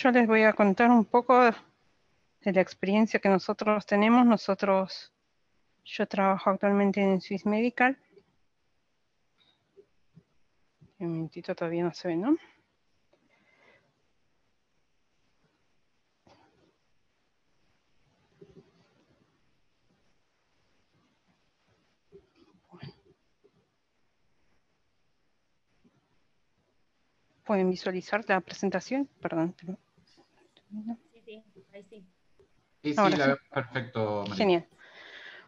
Yo les voy a contar un poco de la experiencia que nosotros tenemos. Nosotros, yo trabajo actualmente en Swiss Medical. Un minutito todavía no se ve, ¿no? pueden visualizar la presentación. Perdón, Sí, sí, sí. perfecto. Genial.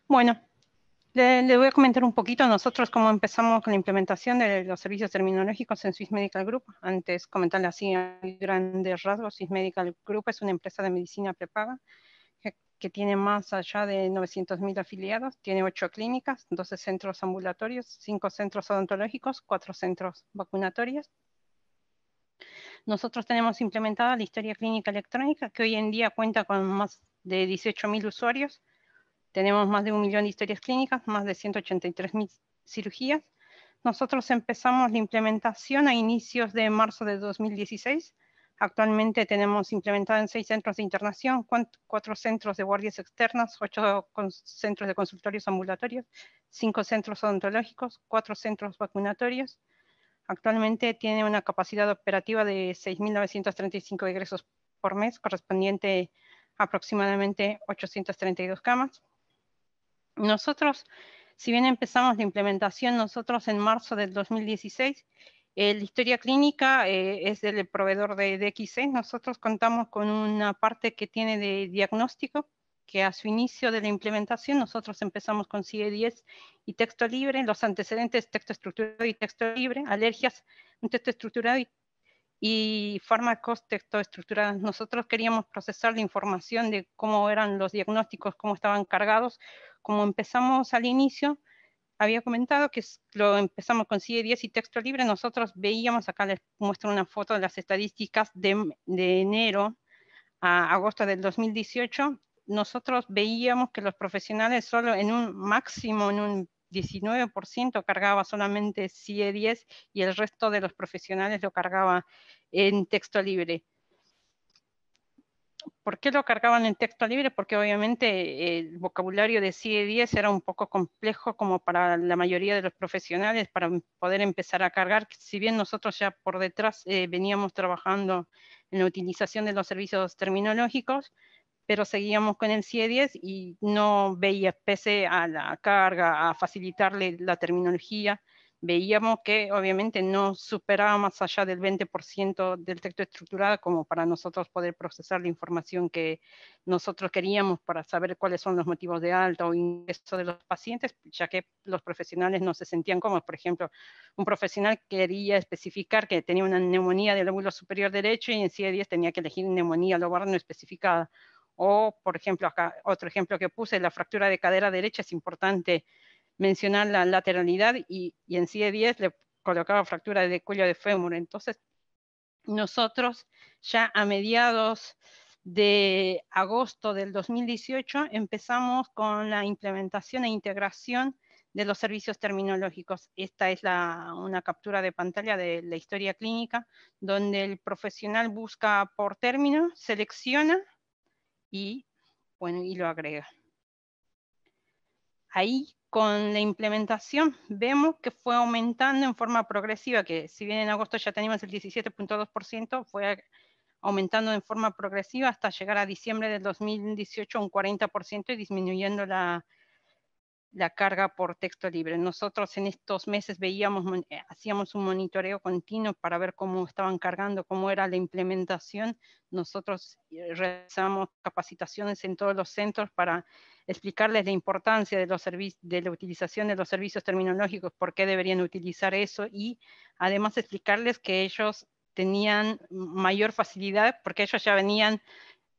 Bueno, le, voy a comentar un poquito nosotros cómo empezamos con la implementación de los servicios terminológicos en Swiss Medical Group. Antes comentarle así a grandes rasgos, Swiss Medical Group es una empresa de medicina prepaga que, que tiene más allá de 900.000 afiliados, tiene 8 clínicas, 12 centros ambulatorios, 5 centros odontológicos, 4 centros vacunatorios, nosotros tenemos implementada la historia clínica electrónica, que hoy en día cuenta con más de 18.000 usuarios. Tenemos más de un millón de historias clínicas, más de 183.000 cirugías. Nosotros empezamos la implementación a inicios de marzo de 2016. Actualmente tenemos implementada en seis centros de internación, cuatro centros de guardias externas, ocho centros de consultorios ambulatorios, cinco centros odontológicos, cuatro centros vacunatorios, Actualmente tiene una capacidad operativa de 6.935 ingresos por mes, correspondiente a aproximadamente 832 camas. Nosotros, si bien empezamos la implementación nosotros en marzo del 2016, eh, la historia clínica eh, es del proveedor de DXC. Nosotros contamos con una parte que tiene de diagnóstico, que a su inicio de la implementación nosotros empezamos con CIE 10 y texto libre, los antecedentes texto estructurado y texto libre, alergias, un texto estructurado y, fármacos texto estructurado. Nosotros queríamos procesar la información de cómo eran los diagnósticos, cómo estaban cargados. Como empezamos al inicio, había comentado que lo empezamos con CIE 10 y texto libre, nosotros veíamos, acá les muestro una foto de las estadísticas de, de enero a agosto del 2018, nosotros veíamos que los profesionales solo en un máximo, en un 19% cargaba solamente CIE e 10 y el resto de los profesionales lo cargaba en texto libre. ¿Por qué lo cargaban en texto libre? Porque obviamente eh, el vocabulario de CIE e 10 era un poco complejo como para la mayoría de los profesionales para em, poder empezar a cargar, si bien nosotros ya por detrás eh, veníamos trabajando en la utilización de los servicios terminológicos, pero seguíamos con el CIE e 10 y no veía, pese a la carga, a facilitarle la terminología, veíamos que obviamente no superaba más allá del 20% del texto estructurado como para nosotros poder procesar la información que nosotros queríamos para saber cuáles son los motivos de alta o ingreso de los pacientes, ya que los profesionales no se sentían cómodos. Por ejemplo, un profesional quería especificar que tenía una neumonía del lóbulo superior derecho y en CIE10 e tenía que elegir neumonía lobar no especificada o, por ejemplo, acá otro ejemplo que puse, la fractura de cadera derecha, es importante mencionar la lateralidad y, en CIE 10 le colocaba fractura de cuello de fémur. Entonces, nosotros ya a mediados de agosto del 2018 empezamos con la implementación e integración de los servicios terminológicos. Esta es una captura de pantalla de la historia clínica, donde el profesional busca por término, selecciona y, bueno, y lo agrega. Ahí con la implementación vemos que fue aumentando en forma progresiva, que si bien en agosto ya teníamos el 17.2%, fue aumentando en forma progresiva hasta llegar a diciembre del 2018 un 40% y disminuyendo la, la carga por texto libre. Nosotros en estos meses veíamos, eh, hacíamos un monitoreo continuo para ver cómo estaban cargando, cómo era la implementación. Nosotros eh, realizamos capacitaciones en todos los centros para explicarles la importancia de, los de la utilización de los servicios terminológicos, por qué deberían utilizar eso y además explicarles que ellos tenían mayor facilidad porque ellos ya venían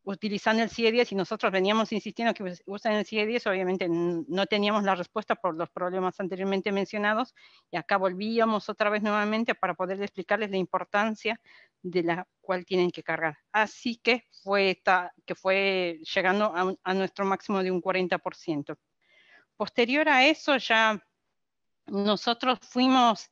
utilizando el CIE e 10 y nosotros veníamos insistiendo que usen el CIE e 10, obviamente no teníamos la respuesta por los problemas anteriormente mencionados y acá volvíamos otra vez nuevamente para poder explicarles la importancia de la cual tienen que cargar. Así que fue, esta, que fue llegando a, a nuestro máximo de un 40%. Posterior a eso ya nosotros fuimos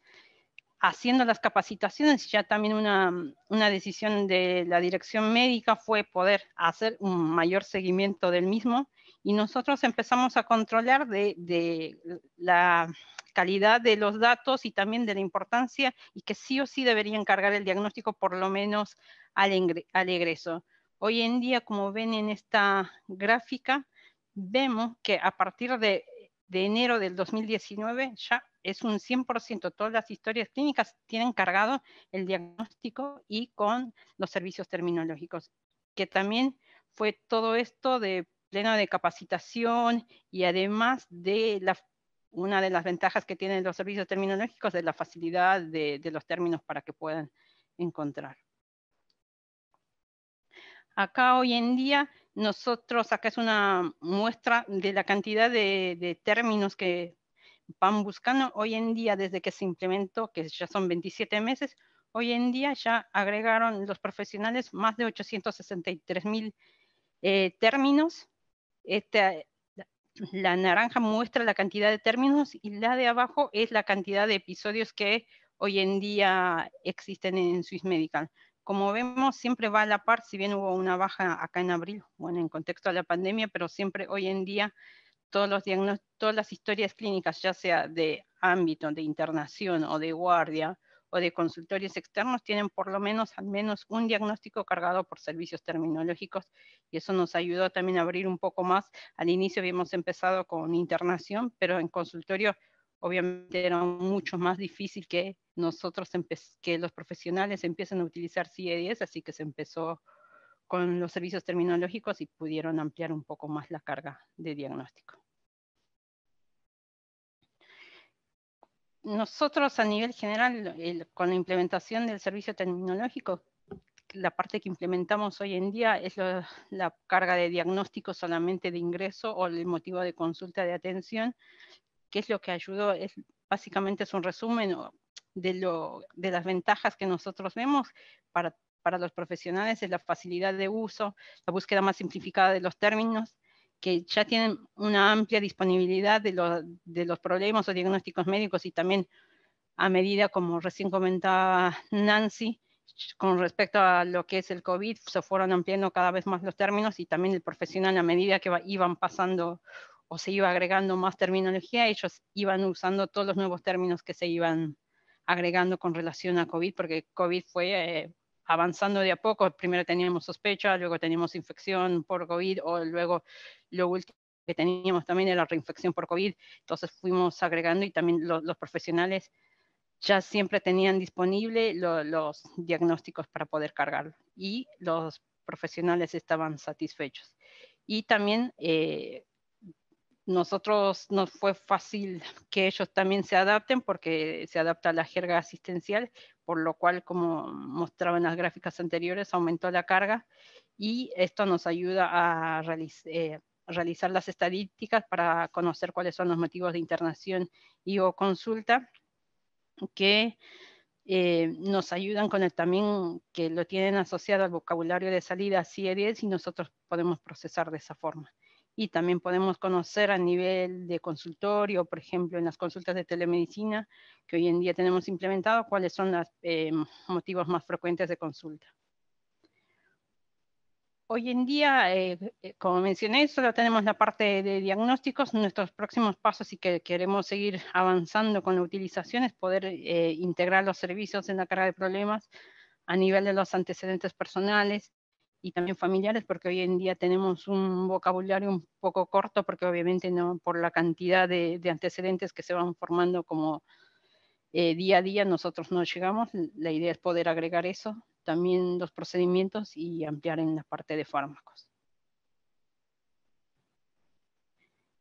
haciendo las capacitaciones, ya también una, mm, una, decisión de la dirección médica fue poder hacer un mayor seguimiento del mismo y nosotros empezamos a controlar de, de, la calidad de los datos y también de la importancia y que sí o sí deberían cargar el diagnóstico por lo menos al, al egreso. Hoy en día, como ven en esta gráfica, vemos que a partir de de enero del 2019 ya es un 100%, todas las historias clínicas tienen cargado el diagnóstico y con los servicios terminológicos, que también fue todo esto de plena de capacitación y además de una de las ventajas que tienen los servicios terminológicos de la facilidad de, los términos para que puedan encontrar. Acá hoy en día nosotros, acá es una muestra de la cantidad de términos que van buscando hoy en día, desde que se implementó, que ya son 27 meses, hoy en día ya agregaron los profesionales más de 863 mil eh, términos. Este, la naranja muestra la cantidad de términos y la de abajo es la cantidad de episodios que hoy en día existen en Swiss Medical. Como vemos, siempre va a la par, si bien hubo una baja acá en abril, bueno, en contexto de la pandemia, pero siempre hoy en día todos los todas las historias clínicas, ya sea de ámbito de internación o de guardia o de consultorios externos, tienen por lo menos al menos un diagnóstico cargado por servicios terminológicos y eso nos ayudó también a abrir un poco más. Al inicio habíamos empezado con internación, pero en consultorio obviamente era mucho más difícil que nosotros, que los profesionales empiecen a utilizar CIE-10, e así que se empezó con los servicios terminológicos y pudieron ampliar un poco más la carga de diagnóstico. Nosotros a nivel general, con la implementación del servicio terminológico, la parte que implementamos hoy en día es la carga de diagnóstico solamente de ingreso o el motivo de consulta de atención, que es lo que ayudó, es, básicamente es un resumen de, de las ventajas que nosotros vemos para para los profesionales es la facilidad de uso, la búsqueda más simplificada de los términos, que ya tienen una amplia disponibilidad de, de los problemas o diagnósticos médicos y también a medida, como recién comentaba Nancy, con respecto a lo que es el COVID, se fueron ampliando cada vez más los términos y también el profesional a medida que iban pasando o se iba agregando más terminología, ellos iban usando todos los nuevos términos que se iban agregando con relación a COVID, porque COVID fue eh, avanzando de a poco. Primero teníamos sospecha, luego teníamos infección por COVID, o luego lo último que teníamos también era reinfección por COVID. Entonces fuimos agregando y también los profesionales ya siempre tenían disponible los diagnósticos para poder cargarlo y los profesionales estaban satisfechos. Y también eh, nosotros nos fue fácil que ellos también se adapten porque se adapta a la jerga asistencial, por lo cual, como mostraba en las gráficas anteriores, aumentó la carga y esto nos ayuda a eh, realizar las estadísticas para conocer cuáles son los motivos de internación y o consulta que eh, nos ayudan con el también que lo tienen asociado al vocabulario de salida CIE10 y nosotros podemos procesar de esa forma y también podemos conocer a nivel de consultorio, por ejemplo, en las consultas de telemedicina que hoy en día tenemos implementado, cuáles son los eh, motivos más frecuentes de consulta. Hoy en día, eh, eh, como mencioné, solo tenemos la parte de diagnósticos. Nuestros próximos pasos, y que queremos seguir avanzando con la utilización, es poder integrar los servicios en la carga de problemas a nivel de los antecedentes personales, y también familiares, porque hoy en día tenemos un vocabulario un poco corto, porque obviamente no por la cantidad de, antecedentes que se van formando como eh, día a día nosotros no llegamos. La idea es poder agregar eso, también los procedimientos y ampliar en la parte de fármacos.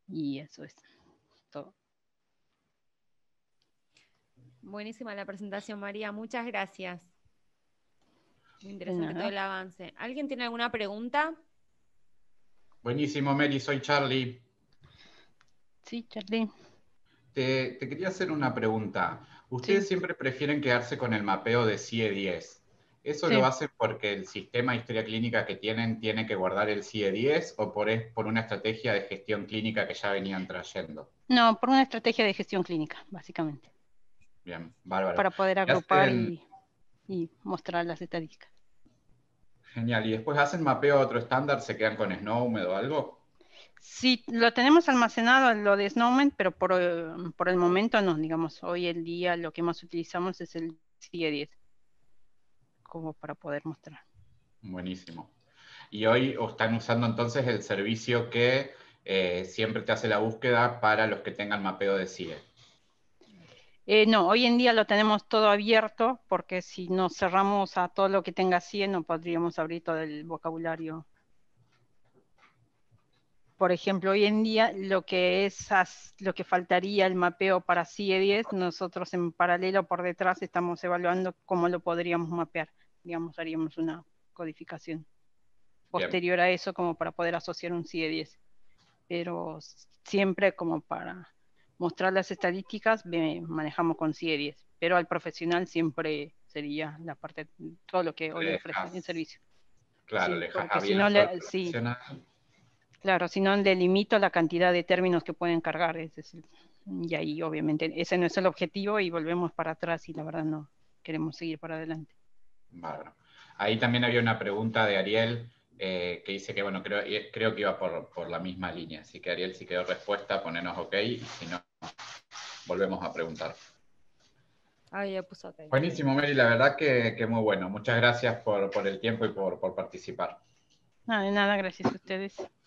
Y eso es todo. Buenísima la presentación, María. Muchas gracias. Interesante todo el avance. ¿Alguien tiene alguna pregunta? Buenísimo, Mary, soy Charlie. Sí, Charlie. Te, quería hacer una pregunta. Ustedes siempre prefieren quedarse con el mapeo de CIE 10. ¿Eso lo hacen porque el sistema de historia clínica que tienen tiene que guardar el CIE 10 o por, es, por una estrategia de gestión clínica que ya venían trayendo? No, por una estrategia de gestión clínica, básicamente. Bien, bárbaro. Para poder agrupar y y mostrar las estadísticas. Genial. ¿Y después hacen mapeo a otro estándar? ¿Se quedan con Snowmed o algo? Sí, lo tenemos almacenado lo de Snowmed, pero eh, por, el momento no. Digamos, hoy el día lo que más utilizamos es el CIE 10 como para poder mostrar. Buenísimo. Y hoy están usando entonces el servicio que eh, siempre te hace la búsqueda para los que tengan mapeo de CIE. Eh, no, hoy en día lo tenemos todo abierto porque si nos cerramos a todo lo que tenga CIE, no podríamos abrir todo el vocabulario. Por ejemplo, hoy en día lo que es lo que faltaría el mapeo para CIE e 10, nosotros en paralelo por detrás estamos evaluando cómo lo podríamos mapear. Digamos, haríamos una codificación posterior a eso como para poder asociar un CIE e 10. Pero siempre como para mostrar las estadísticas manejamos con series, pero al profesional siempre sería la parte, todo lo que hoy ofrece en servicio. Claro, le si no Claro, si no le limito la cantidad de términos que pueden cargar, es decir, y ahí obviamente ese no es el objetivo y volvemos para atrás y la verdad no queremos seguir para adelante. Ahí también había una pregunta de Ariel eh, que dice que, bueno, creo, eh, creo que iba por, la misma línea, así que Ariel, si quedó respuesta, ponenos ok, si no, volvemos a preguntar. Ah, Buenísimo, Mary, la verdad que, muy bueno. Muchas gracias por, el tiempo y por, participar. nada de nada, gracias a ustedes.